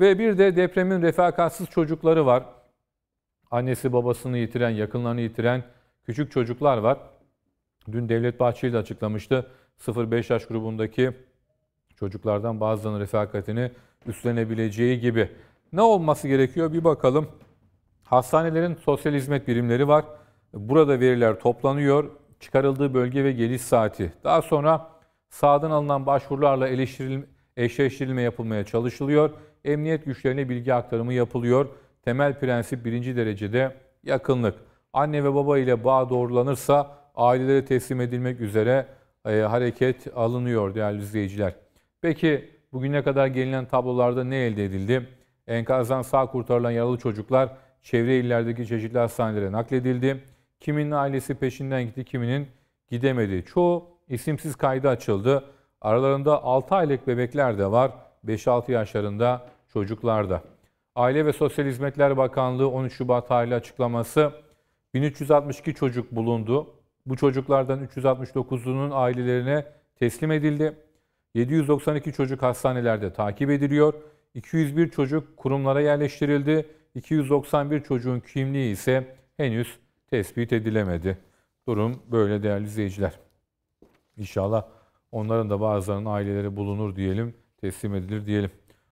Ve bir de depremin refakatsiz çocukları var. Annesi babasını yitiren, yakınlarını yitiren küçük çocuklar var. Dün Devlet Bahçeli de açıklamıştı. 0-5 yaş grubundaki çocuklardan bazılarının refakatini üstlenebileceği gibi. Ne olması gerekiyor bir bakalım. Hastanelerin sosyal hizmet birimleri var. Burada veriler toplanıyor. Çıkarıldığı bölge ve geliş saati. Daha sonra sağdan alınan başvurularla eleştirilme, eşleştirilme yapılmaya çalışılıyor. Emniyet güçlerine bilgi aktarımı yapılıyor. Temel prensip birinci derecede yakınlık. Anne ve baba ile bağ doğrulanırsa ailelere teslim edilmek üzere e, hareket alınıyor değerli izleyiciler. Peki bugüne kadar gelinen tablolarda ne elde edildi? Enkazdan sağ kurtarılan yaralı çocuklar çevre illerdeki çeşitli hastanelere nakledildi. Kiminin ailesi peşinden gitti, kiminin gidemedi. Çoğu isimsiz kaydı açıldı. Aralarında 6 aylık bebekler de var. 5-6 yaşlarında çocuklarda. Aile ve Sosyal Hizmetler Bakanlığı 13 Şubat tarihli açıklaması 1362 çocuk bulundu. Bu çocuklardan 369'unun ailelerine teslim edildi. 792 çocuk hastanelerde takip ediliyor. 201 çocuk kurumlara yerleştirildi. 291 çocuğun kimliği ise henüz tespit edilemedi. Durum böyle değerli izleyiciler. İnşallah onların da bazılarının aileleri bulunur diyelim teslim edilir diyelim.